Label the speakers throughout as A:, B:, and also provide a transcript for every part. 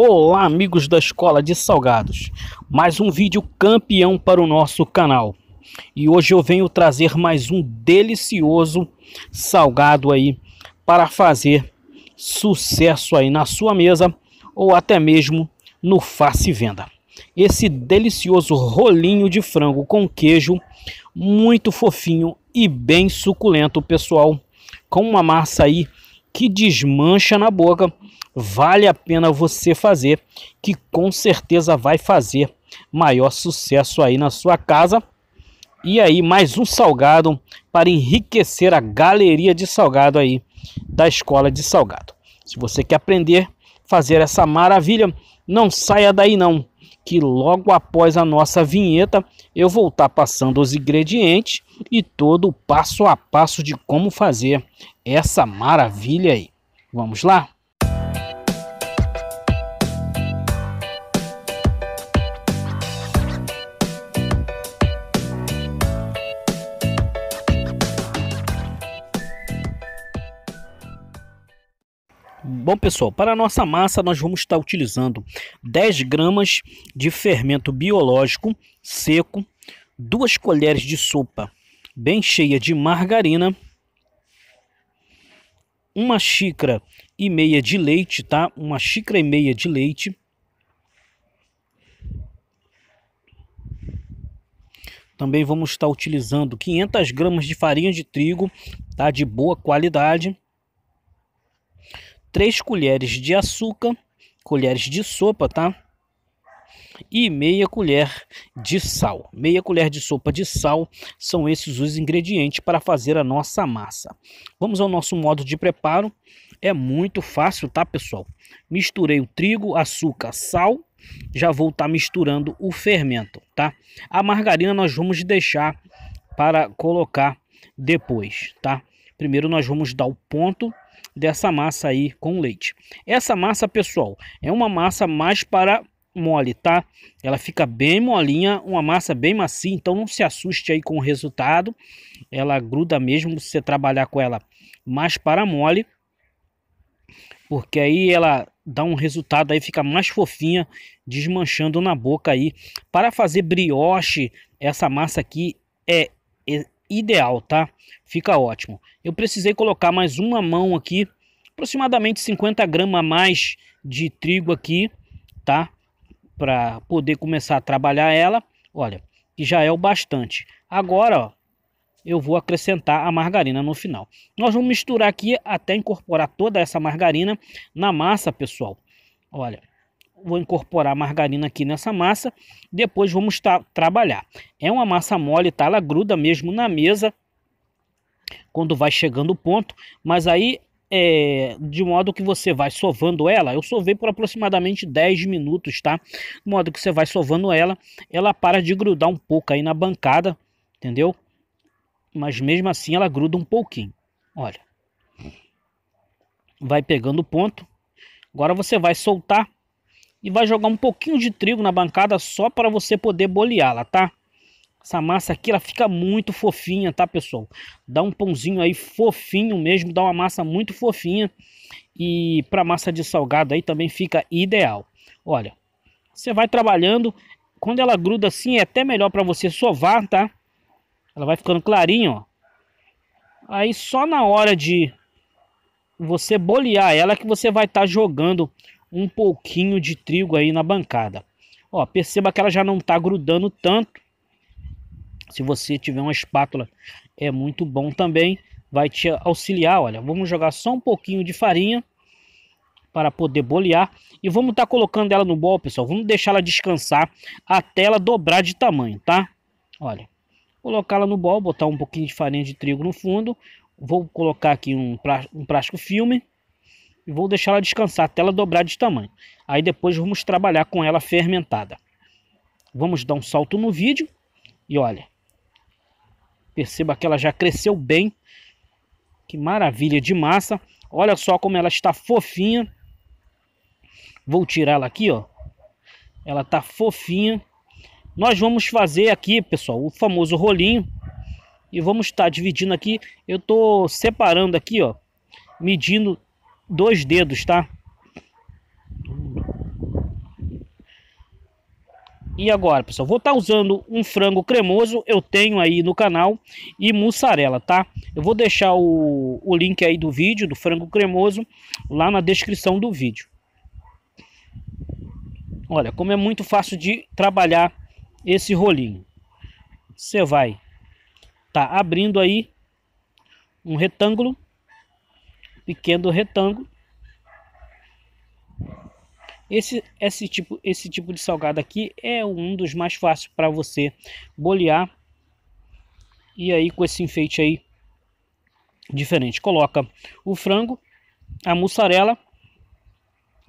A: Olá amigos da Escola de Salgados, mais um vídeo campeão para o nosso canal. E hoje eu venho trazer mais um delicioso salgado aí para fazer sucesso aí na sua mesa ou até mesmo no face venda. Esse delicioso rolinho de frango com queijo, muito fofinho e bem suculento, pessoal, com uma massa aí que desmancha na boca vale a pena você fazer, que com certeza vai fazer maior sucesso aí na sua casa. E aí, mais um salgado para enriquecer a galeria de salgado aí da escola de salgado. Se você quer aprender a fazer essa maravilha, não saia daí não, que logo após a nossa vinheta eu vou estar tá passando os ingredientes e todo o passo a passo de como fazer essa maravilha aí. Vamos lá? Bom, pessoal, para a nossa massa nós vamos estar utilizando 10 gramas de fermento biológico seco, 2 colheres de sopa bem cheia de margarina, uma xícara e meia de leite, tá? Uma xícara e meia de leite. Também vamos estar utilizando 500 gramas de farinha de trigo, tá? De boa qualidade. 3 colheres de açúcar, colheres de sopa, tá? E meia colher de sal. Meia colher de sopa de sal são esses os ingredientes para fazer a nossa massa. Vamos ao nosso modo de preparo. É muito fácil, tá, pessoal? Misturei o trigo, açúcar, sal. Já vou estar tá misturando o fermento, tá? A margarina nós vamos deixar para colocar depois, tá? Primeiro nós vamos dar o ponto dessa massa aí com leite. Essa massa, pessoal, é uma massa mais para mole, tá? Ela fica bem molinha, uma massa bem macia, então não se assuste aí com o resultado. Ela gruda mesmo se você trabalhar com ela mais para mole, porque aí ela dá um resultado aí, fica mais fofinha, desmanchando na boca aí. Para fazer brioche, essa massa aqui é ideal, tá? Fica ótimo. Eu precisei colocar mais uma mão aqui, aproximadamente 50 gramas a mais de trigo aqui, tá? Para poder começar a trabalhar ela. Olha, que já é o bastante. Agora, ó, eu vou acrescentar a margarina no final. Nós vamos misturar aqui até incorporar toda essa margarina na massa, pessoal. Olha, vou incorporar margarina aqui nessa massa, depois vamos trabalhar. É uma massa mole, tá? Ela gruda mesmo na mesa quando vai chegando o ponto, mas aí é, de modo que você vai sovando ela, eu sovei por aproximadamente 10 minutos, tá? De modo que você vai sovando ela, ela para de grudar um pouco aí na bancada, entendeu? Mas mesmo assim ela gruda um pouquinho, olha. Vai pegando o ponto. Agora você vai soltar e vai jogar um pouquinho de trigo na bancada só para você poder boleá-la, tá? Essa massa aqui ela fica muito fofinha, tá, pessoal? Dá um pãozinho aí fofinho mesmo, dá uma massa muito fofinha e para massa de salgado aí também fica ideal. Olha, você vai trabalhando, quando ela gruda assim é até melhor para você sovar, tá? Ela vai ficando clarinha, ó. Aí só na hora de você bolear ela que você vai estar tá jogando um pouquinho de trigo aí na bancada. Ó, perceba que ela já não está grudando tanto. Se você tiver uma espátula, é muito bom também. Vai te auxiliar, olha. Vamos jogar só um pouquinho de farinha para poder bolear. E vamos estar tá colocando ela no bol, pessoal. Vamos deixar ela descansar até ela dobrar de tamanho, tá? Olha, colocá-la no bol, botar um pouquinho de farinha de trigo no fundo. Vou colocar aqui um, um plástico filme e vou deixar ela descansar até ela dobrar de tamanho. Aí depois vamos trabalhar com ela fermentada. Vamos dar um salto no vídeo e olha, perceba que ela já cresceu bem. Que maravilha de massa. Olha só como ela está fofinha. Vou tirar ela aqui, ó. Ela está fofinha. Nós vamos fazer aqui, pessoal, o famoso rolinho. E vamos estar tá dividindo aqui. Eu estou separando aqui, ó. Medindo dois dedos, tá? E agora, pessoal, vou estar tá usando um frango cremoso, eu tenho aí no canal, e mussarela, tá? Eu vou deixar o, o link aí do vídeo, do frango cremoso, lá na descrição do vídeo. Olha, como é muito fácil de trabalhar esse rolinho. Você vai tá abrindo aí um retângulo pequeno retângulo. Esse, esse, tipo, esse tipo de salgado aqui é um dos mais fáceis para você bolear. E aí com esse enfeite aí diferente. Coloca o frango, a mussarela.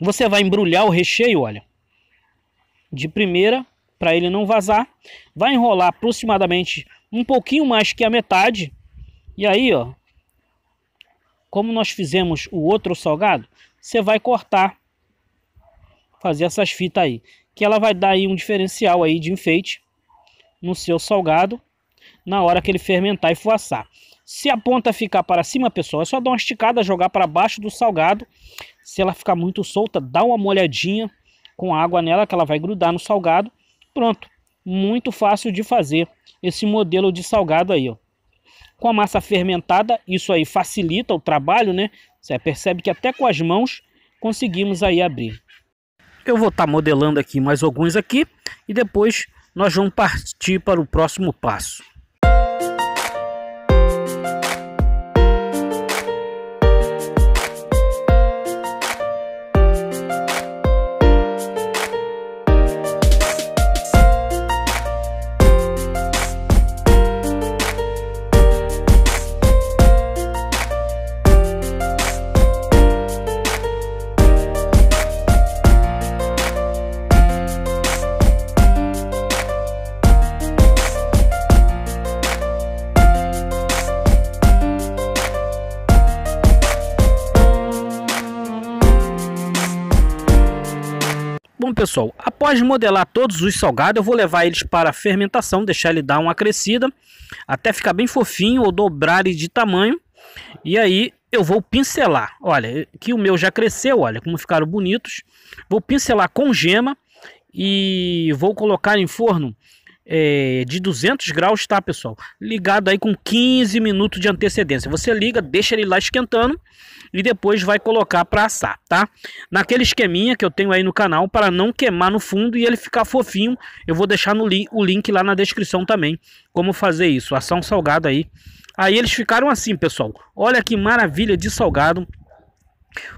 A: Você vai embrulhar o recheio, olha. De primeira, para ele não vazar. Vai enrolar aproximadamente um pouquinho mais que a metade. E aí, ó, como nós fizemos o outro salgado, você vai cortar, fazer essas fitas aí, que ela vai dar aí um diferencial aí de enfeite no seu salgado na hora que ele fermentar e fuaçar. Se a ponta ficar para cima, pessoal, é só dar uma esticada, jogar para baixo do salgado. Se ela ficar muito solta, dá uma molhadinha com água nela que ela vai grudar no salgado. Pronto, muito fácil de fazer esse modelo de salgado aí, ó. Com a massa fermentada, isso aí facilita o trabalho, né? Você percebe que até com as mãos conseguimos aí abrir. Eu vou estar tá modelando aqui mais alguns aqui e depois nós vamos partir para o próximo passo. Bom, pessoal, após modelar todos os salgados, eu vou levar eles para a fermentação, deixar ele dar uma crescida, até ficar bem fofinho ou dobrar ele de tamanho. E aí eu vou pincelar. Olha, que o meu já cresceu, olha como ficaram bonitos. Vou pincelar com gema e vou colocar em forno é, de 200 graus, tá, pessoal? Ligado aí com 15 minutos de antecedência. Você liga, deixa ele lá esquentando e depois vai colocar para assar, tá? Naquele esqueminha que eu tenho aí no canal para não queimar no fundo e ele ficar fofinho, eu vou deixar no li o link lá na descrição também como fazer isso, assar um salgado aí. Aí eles ficaram assim, pessoal. Olha que maravilha de salgado.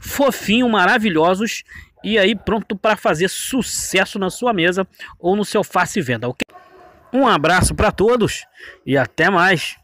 A: Fofinho, maravilhosos e aí pronto para fazer sucesso na sua mesa ou no seu face venda, OK? Um abraço para todos e até mais.